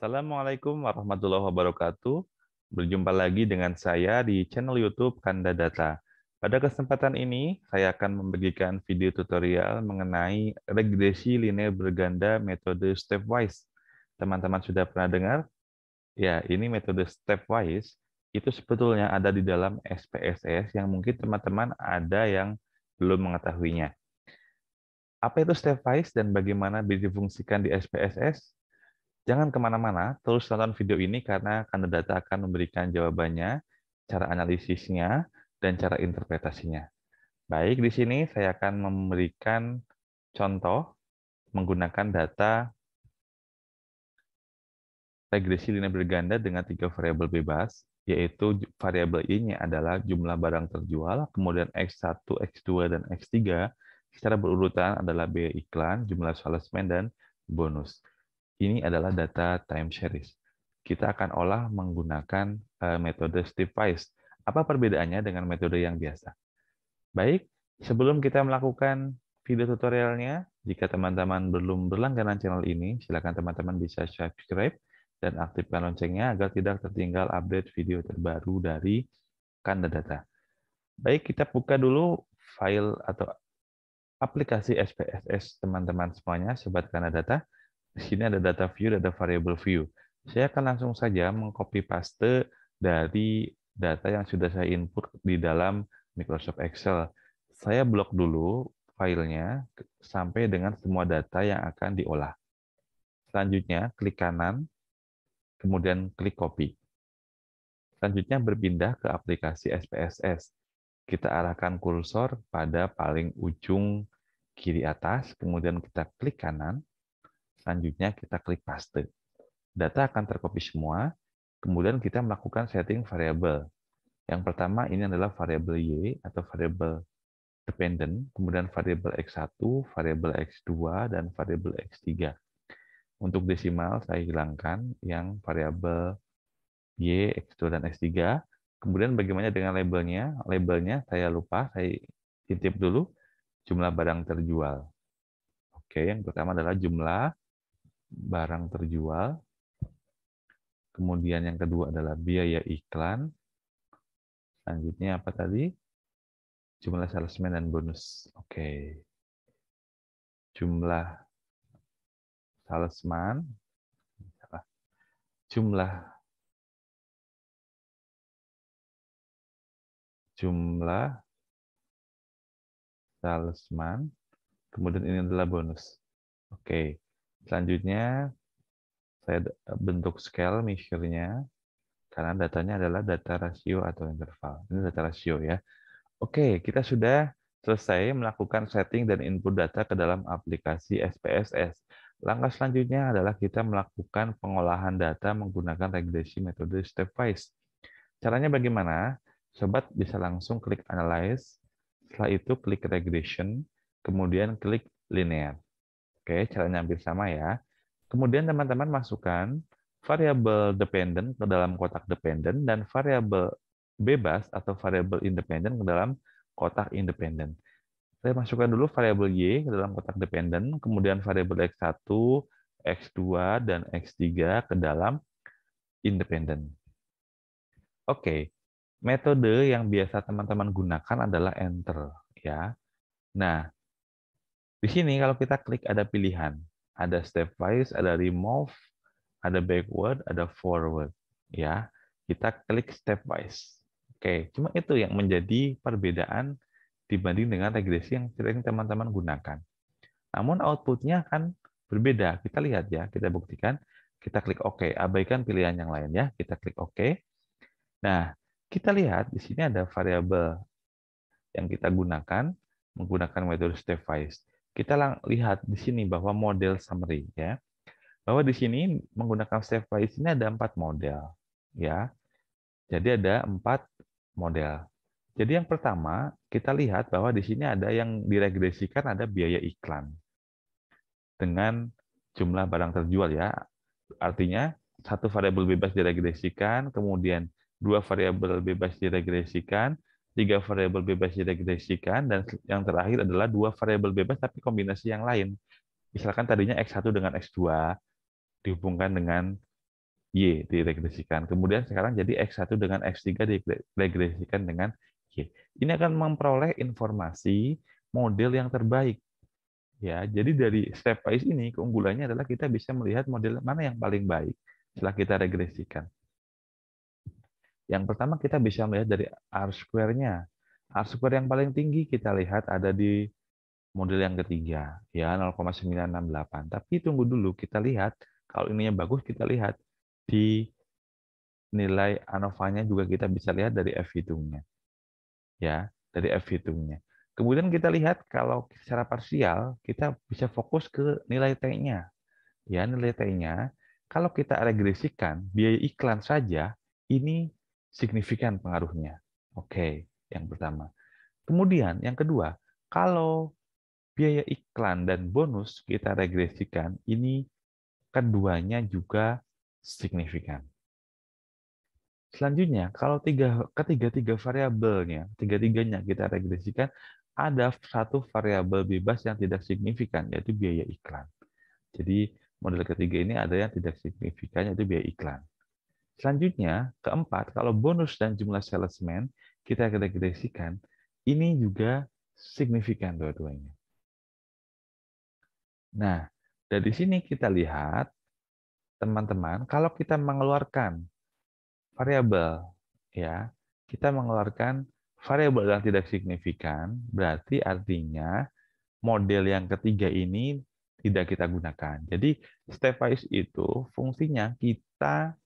Assalamualaikum warahmatullahi wabarakatuh. Berjumpa lagi dengan saya di channel YouTube Kanda Data. Pada kesempatan ini, saya akan memberikan video tutorial mengenai regresi linear berganda metode stepwise. Teman-teman sudah pernah dengar? Ya, ini metode stepwise itu sebetulnya ada di dalam SPSS yang mungkin teman-teman ada yang belum mengetahuinya. Apa itu stepwise dan bagaimana bisa difungsikan di SPSS? Jangan kemana-mana, terus tonton video ini karena data akan memberikan jawabannya, cara analisisnya, dan cara interpretasinya. Baik, di sini saya akan memberikan contoh menggunakan data regresi linear berganda dengan tiga variabel bebas, yaitu variabel ini adalah jumlah barang terjual, kemudian X1, X2, dan X3, secara berurutan adalah biaya iklan, jumlah salesman, dan bonus. Ini adalah data time series. Kita akan olah menggunakan eh, metode Steve Apa perbedaannya dengan metode yang biasa? Baik, sebelum kita melakukan video tutorialnya, jika teman-teman belum berlangganan channel ini, silakan teman-teman bisa subscribe dan aktifkan loncengnya agar tidak tertinggal update video terbaru dari Kanda Data. Baik, kita buka dulu file atau aplikasi SPSS teman-teman semuanya, Sobat Kanda Data. Di sini ada data view, ada variable view. Saya akan langsung saja mengcopy paste dari data yang sudah saya input di dalam Microsoft Excel. Saya blok dulu filenya sampai dengan semua data yang akan diolah. Selanjutnya, klik kanan, kemudian klik copy. Selanjutnya berpindah ke aplikasi SPSS. Kita arahkan kursor pada paling ujung kiri atas, kemudian kita klik kanan, Selanjutnya kita klik paste. Data akan terkopi semua, kemudian kita melakukan setting variable Yang pertama ini adalah variable Y atau variable dependent, kemudian variable X1, variable X2, dan variable X3. Untuk desimal saya hilangkan yang variable Y, X2, dan X3. Kemudian bagaimana dengan labelnya? Labelnya saya lupa, saya intip dulu jumlah barang terjual. Oke, yang pertama adalah jumlah barang terjual. Kemudian yang kedua adalah biaya iklan. Selanjutnya apa tadi? Jumlah salesman dan bonus. Oke. Okay. Jumlah salesman. Jumlah jumlah salesman. Kemudian ini adalah bonus. Oke. Okay. Selanjutnya, saya bentuk scale measure-nya karena datanya adalah data rasio atau interval. Ini data rasio ya. Oke, kita sudah selesai melakukan setting dan input data ke dalam aplikasi SPSS. Langkah selanjutnya adalah kita melakukan pengolahan data menggunakan regresi metode stepwise. Caranya bagaimana? Sobat bisa langsung klik analyze, setelah itu klik regression, kemudian klik linear. Oke, caranya hampir sama ya. Kemudian teman-teman masukkan variabel dependent ke dalam kotak dependent dan variabel bebas atau variabel independent ke dalam kotak independent. Saya masukkan dulu variabel Y ke dalam kotak dependent, kemudian variabel X1, X2, dan X3 ke dalam independent. Oke, metode yang biasa teman-teman gunakan adalah enter. ya. Nah, di sini kalau kita klik ada pilihan. Ada stepwise, ada remove, ada backward, ada forward. Ya, Kita klik stepwise. Oke, cuma itu yang menjadi perbedaan dibanding dengan regresi yang sering teman-teman gunakan. Namun outputnya akan berbeda. Kita lihat ya, kita buktikan. Kita klik OK, abaikan pilihan yang lain ya. Kita klik OK. Nah, kita lihat di sini ada variabel yang kita gunakan menggunakan metode stepwise kita lihat di sini bahwa model summary ya bahwa di sini menggunakan save by di ada empat model ya jadi ada empat model jadi yang pertama kita lihat bahwa di sini ada yang diregresikan ada biaya iklan dengan jumlah barang terjual ya artinya satu variabel bebas diregresikan kemudian dua variabel bebas diregresikan tiga variabel bebas diregresikan, dan yang terakhir adalah dua variabel bebas tapi kombinasi yang lain. Misalkan tadinya X1 dengan X2 dihubungkan dengan Y diregresikan. Kemudian sekarang jadi X1 dengan X3 diregresikan dengan Y. Ini akan memperoleh informasi model yang terbaik. Ya, jadi dari stepwise ini keunggulannya adalah kita bisa melihat model mana yang paling baik setelah kita regresikan. Yang pertama kita bisa melihat dari R square-nya. R square yang paling tinggi kita lihat ada di model yang ketiga, ya 0,968. Tapi tunggu dulu, kita lihat kalau ininya bagus kita lihat di nilai anova juga kita bisa lihat dari F hitungnya. Ya, dari F hitungnya. Kemudian kita lihat kalau secara parsial kita bisa fokus ke nilai T-nya. Ya, nilai T-nya kalau kita regresikan biaya iklan saja ini signifikan pengaruhnya. Oke, yang pertama. Kemudian yang kedua, kalau biaya iklan dan bonus kita regresikan, ini keduanya juga signifikan. Selanjutnya, kalau tiga, ketiga-tiga variabelnya, tiga-tiganya kita regresikan, ada satu variabel bebas yang tidak signifikan, yaitu biaya iklan. Jadi model ketiga ini ada yang tidak signifikan, yaitu biaya iklan. Selanjutnya, keempat, kalau bonus dan jumlah salesman kita kategorisikan, ini juga signifikan dua-duanya. Nah, dari sini kita lihat, teman-teman, kalau kita mengeluarkan variabel, ya, kita mengeluarkan variabel yang tidak signifikan, berarti artinya model yang ketiga ini tidak kita gunakan. Jadi stepwise itu fungsinya kita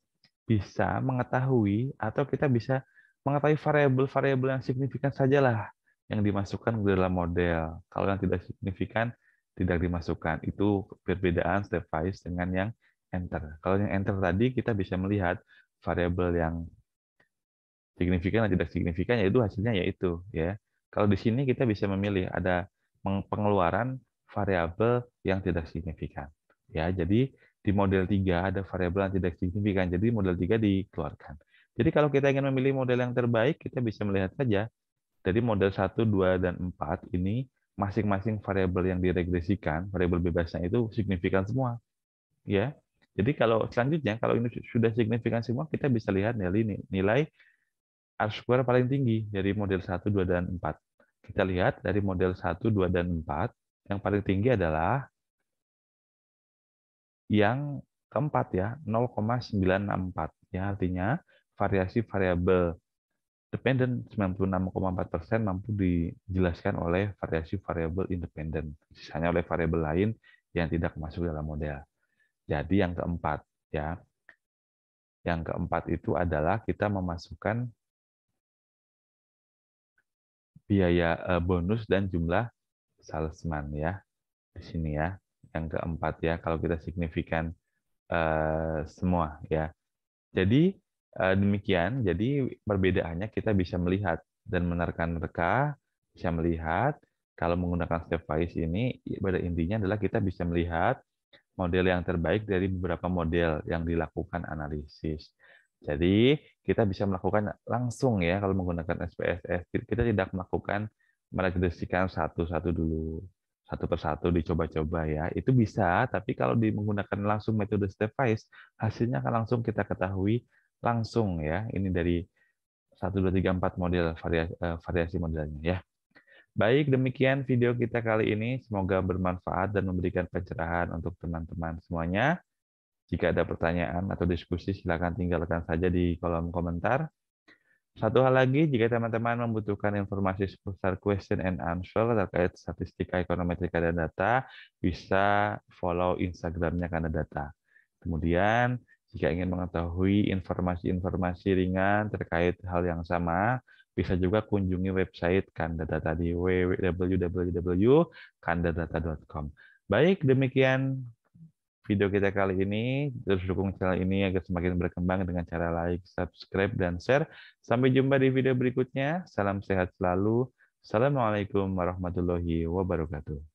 bisa mengetahui atau kita bisa mengetahui variabel-variabel yang signifikan sajalah yang dimasukkan ke dalam model. Kalau yang tidak signifikan tidak dimasukkan. Itu perbedaan stepwise dengan yang enter. Kalau yang enter tadi kita bisa melihat variabel yang signifikan dan tidak signifikan yaitu hasilnya yaitu ya. Kalau di sini kita bisa memilih ada pengeluaran variabel yang tidak signifikan. Ya, jadi di model 3 ada variabel yang tidak signifikan. Jadi model 3 dikeluarkan. Jadi kalau kita ingin memilih model yang terbaik, kita bisa melihat saja dari model 1, 2, dan 4 ini masing-masing variabel yang diregresikan, variabel bebasnya itu signifikan semua. Ya. Jadi kalau selanjutnya kalau ini sudah signifikan semua, kita bisa lihat nilai nilai R square paling tinggi dari model 1, 2, dan 4. Kita lihat dari model 1, 2, dan 4 yang paling tinggi adalah yang keempat ya 0,964 ya artinya variasi variabel dependen 96,4% persen mampu dijelaskan oleh variasi variabel independen sisanya oleh variabel lain yang tidak masuk dalam model. Jadi yang keempat ya. Yang keempat itu adalah kita memasukkan biaya eh, bonus dan jumlah salesman ya di sini ya yang keempat ya kalau kita signifikan eh, semua ya. Jadi eh, demikian, jadi perbedaannya kita bisa melihat dan menerkan mereka bisa melihat kalau menggunakan stepwise ini pada intinya adalah kita bisa melihat model yang terbaik dari beberapa model yang dilakukan analisis. Jadi kita bisa melakukan langsung ya kalau menggunakan SPSS. Kita tidak melakukan meregresikan satu-satu dulu satu persatu dicoba-coba ya. Itu bisa, tapi kalau menggunakan langsung metode stepwise, hasilnya akan langsung kita ketahui langsung ya. Ini dari 1, 2, 3, 4 model eh, variasi, modelnya ya. Baik, demikian video kita kali ini. Semoga bermanfaat dan memberikan pencerahan untuk teman-teman semuanya. Jika ada pertanyaan atau diskusi, silakan tinggalkan saja di kolom komentar. Satu hal lagi, jika teman-teman membutuhkan informasi seputar question and answer terkait statistika ekonometrika dan Data, bisa follow Instagramnya karena Data. Kemudian, jika ingin mengetahui informasi-informasi ringan terkait hal yang sama, bisa juga kunjungi website Kandadata di www.kandadata.com. Baik, demikian video kita kali ini. Terus dukung channel ini agar semakin berkembang dengan cara like, subscribe, dan share. Sampai jumpa di video berikutnya. Salam sehat selalu. Assalamualaikum warahmatullahi wabarakatuh.